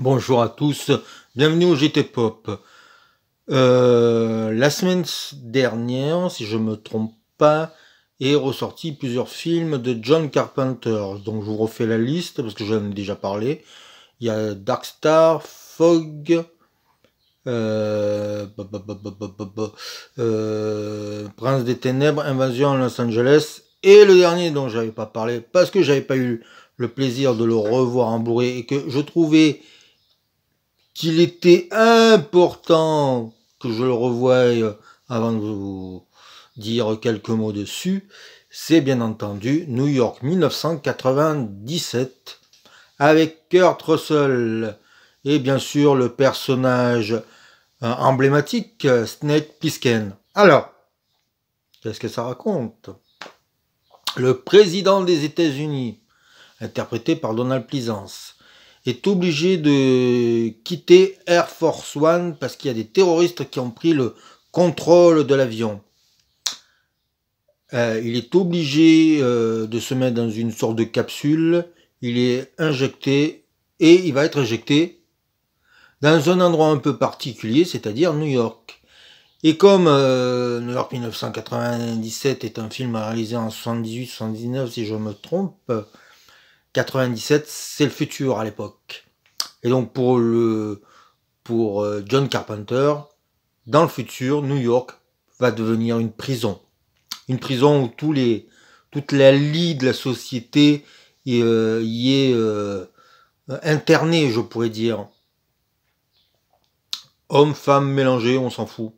Bonjour à tous, bienvenue au GT Pop. Euh, la semaine dernière, si je ne me trompe pas, est ressorti plusieurs films de John Carpenter. Donc je vous refais la liste parce que j'en ai déjà parlé. Il y a Dark Star, Fog, euh, bah, bah, bah, euh, Prince des Ténèbres, Invasion à Los Angeles et le dernier dont je n'avais pas parlé parce que j'avais pas eu le plaisir de le revoir en bourré et que je trouvais qu'il était important que je le revoie euh, avant de vous dire quelques mots dessus, c'est bien entendu New York 1997 avec Kurt Russell et bien sûr le personnage euh, emblématique euh, Snake Plissken. Alors, qu'est-ce que ça raconte Le président des États-Unis, interprété par Donald Pleasance, est obligé de quitter Air Force One parce qu'il y a des terroristes qui ont pris le contrôle de l'avion. Euh, il est obligé euh, de se mettre dans une sorte de capsule. Il est injecté et il va être injecté dans un endroit un peu particulier, c'est-à-dire New York. Et comme euh, New York 1997 est un film réalisé en 78-79, si je me trompe, 97, c'est le futur à l'époque. Et donc pour le pour euh, John Carpenter, dans le futur, New York va devenir une prison. Une prison où tous les toute la lie de la société euh, y, est euh, internée, je pourrais dire. Hommes, femmes mélangés, on s'en fout.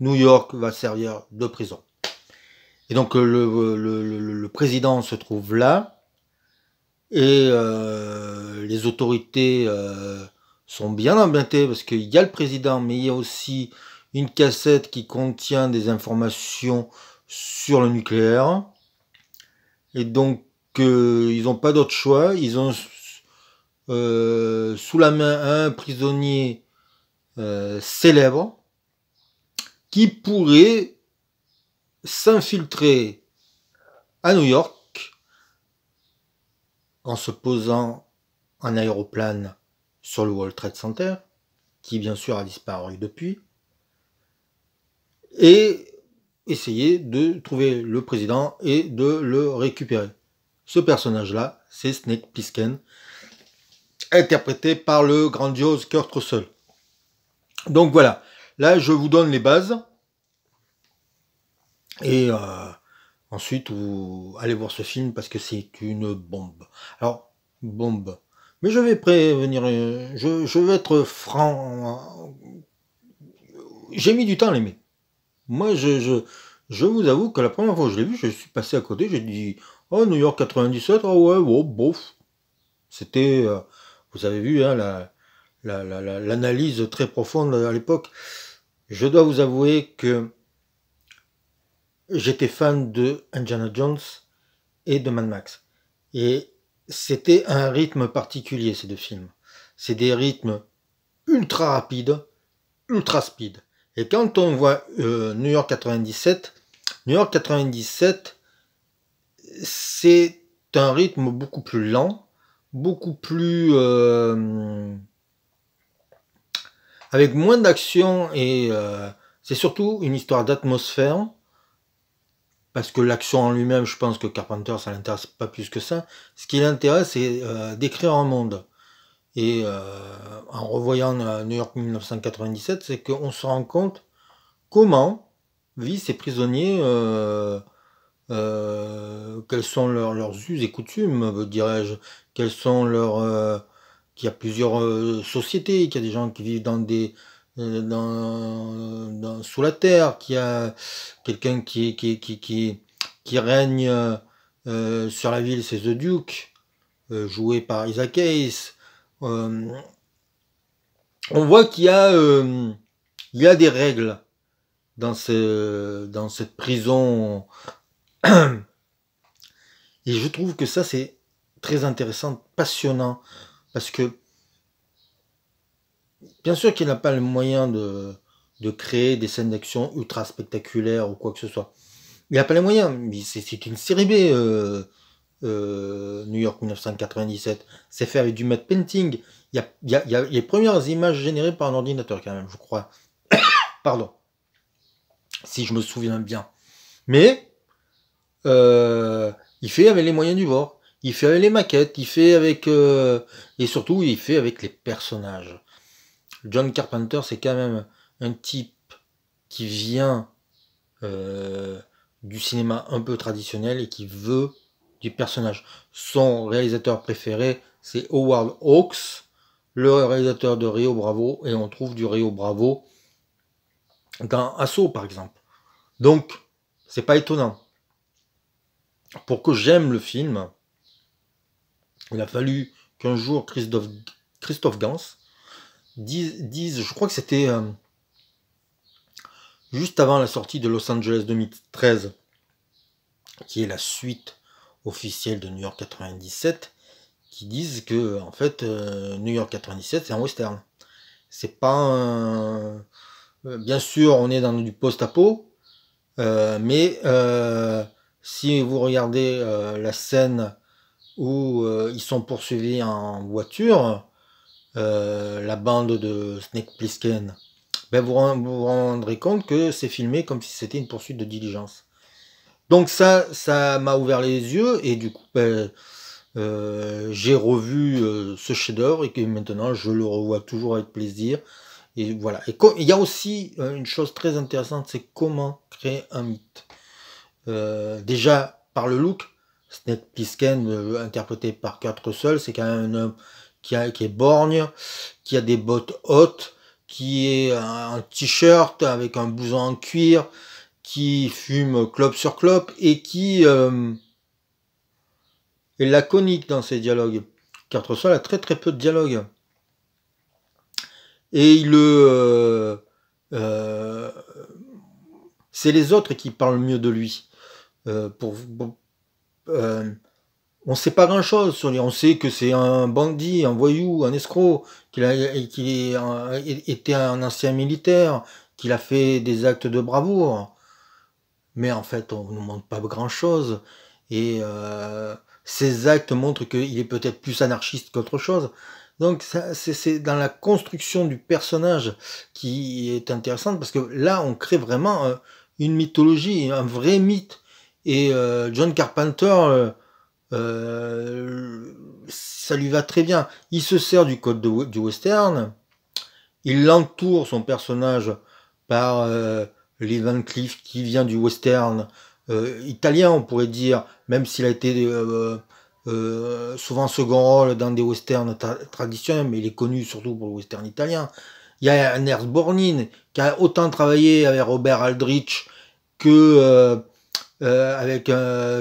New York va servir de prison. Et donc le, le président se trouve là, et euh, les autorités euh, sont bien embêtées parce qu'il y a le président, mais il y a aussi une cassette qui contient des informations sur le nucléaire. Et donc, euh, ils n'ont pas d'autre choix. Ils ont sous la main un prisonnier célèbre qui pourrait s'infiltrer à New York en se posant en aéroplane sur le World Trade Center, qui bien sûr a disparu depuis, et essayer de trouver le président et de le récupérer. Ce personnage-là, c'est Snake Plissken, interprété par le grandiose Kurt Russell. Donc voilà, là je vous donne les bases. Et euh, Ensuite, vous allez voir ce film parce que c'est une bombe. Alors, bombe. Mais je vais prévenir, euh, je, vais être franc. Euh, j'ai mis du temps à l'aimer. Moi, je, vous avoue que la première fois que je l'ai vu, je suis passé à côté, j'ai dit, oh, New York 97, oh ouais, oh, bof. C'était, euh, vous avez vu, hein, l'analyse très profonde à l'époque. Je dois vous avouer que j'étais fan de Indiana Jones et de Mad Max. Et c'était un rythme particulier, ces deux films. C'est des rythmes ultra rapides, ultra speed. Et quand on voit euh, New York 97, New York 97, c'est un rythme beaucoup plus lent, beaucoup plus... Euh, avec moins d'action et euh, c'est surtout une histoire d'atmosphère parce que l'action en lui-même, je pense que Carpenter, ça l'intéresse pas plus que ça. Ce qui l'intéresse, c'est euh, d'écrire un monde. Et euh, en revoyant euh, New York 1997, c'est qu'on se rend compte comment vivent ces prisonniers, quels sont leurs, us et coutumes, dirais-je, quels sont leurs... qu'il y a plusieurs sociétés, qu'il y a des gens qui vivent dans des euh, dans, sous la terre, qui a quelqu'un qui, qui, qui, qui, règne euh, sur la ville, c'est The Duke, euh, joué par Isaac Hayes. on voit qu'il y, a, il y a des règles dans, ce, dans cette prison. Et je trouve que ça, c'est très intéressant, passionnant, parce que Bien sûr qu'il n'a pas les moyens de, créer des scènes d'action ultra spectaculaires ou quoi que ce soit. Il n'a pas les moyens. C'est une série B, euh, euh, New York 1997. C'est fait avec du matte painting. Il y, a, les premières images générées par un ordinateur, quand même, je crois. Pardon. Si je me souviens bien. Mais, euh, il fait avec les moyens du bord. Il fait avec les maquettes. Il fait avec. et surtout, il fait avec les personnages. John Carpenter, c'est quand même un type qui vient euh, du cinéma un peu traditionnel et qui veut du personnage. Son réalisateur préféré, c'est Howard Hawks, le réalisateur de Rio Bravo, et on trouve du Rio Bravo dans Assaut, par exemple. Donc, c'est pas étonnant. Pour que j'aime le film, il a fallu qu'un jour Christophe, Christophe Gans disent, je crois que c'était euh, juste avant la sortie de Los Angeles 2013, qui est la suite officielle de New York 97, qui disent que en fait euh, New York 97 c'est un western. C'est pas euh, bien sûr on est dans du post-apo, mais si vous regardez la scène où ils sont poursuivis en voiture, euh, la bande de Snake Plissken, ben vous, vous rendrez compte que c'est filmé comme si c'était une poursuite de diligence. Donc ça, ça m'a ouvert les yeux et du coup, ben, euh, j'ai revu euh, ce chef-d'œuvre et que maintenant je le revois toujours avec plaisir. Et voilà. Et il y a aussi une chose très intéressante, c'est comment créer un mythe. déjà par le look, Snake Plissken interprété par Kurt Russell, c'est quand même un homme qui, qui est borgne, qui a des bottes hautes, qui est un t-shirt avec un bouson en cuir, qui fume clope sur clope et qui euh, est laconique dans ses dialogues. Car soit a très très peu de dialogues. Et il euh, euh, c'est les autres qui parlent mieux de lui. pour, pour on sait pas grand chose sur lui. On sait que c'est un bandit, un voyou, un escroc, qu'il a, qu'il était un ancien militaire, qu'il a fait des actes de bravoure. Mais en fait, on nous montre pas grand chose. Et euh, ses actes montrent qu'il est peut-être plus anarchiste qu'autre chose. Donc c'est dans la construction du personnage qui est intéressante parce que là on crée vraiment euh, une mythologie, un vrai mythe. Et euh, John Carpenter euh, euh, ça lui va très bien. Il se sert du code du western, il l'entoure son personnage par euh, Lee Van Cleef qui vient du western euh, italien, on pourrait dire, même s'il a été souvent second rôle dans des westerns traditionnels, mais il est connu surtout pour le western italien. Il y a Ernest Bornin qui a autant travaillé avec Robert Aldrich que avec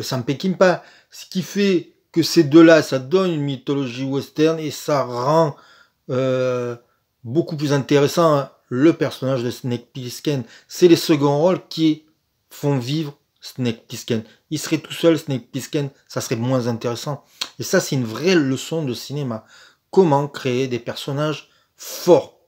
Sam Peckinpah. Ce qui fait que ces deux-là, ça donne une mythologie western et ça rend euh, beaucoup plus intéressant le personnage de Snake Plissken. C'est les seconds rôles qui font vivre Snake Plissken. Il serait tout seul, Snake Plissken, ça serait moins intéressant. Et ça, c'est une vraie leçon de cinéma. Comment créer des personnages forts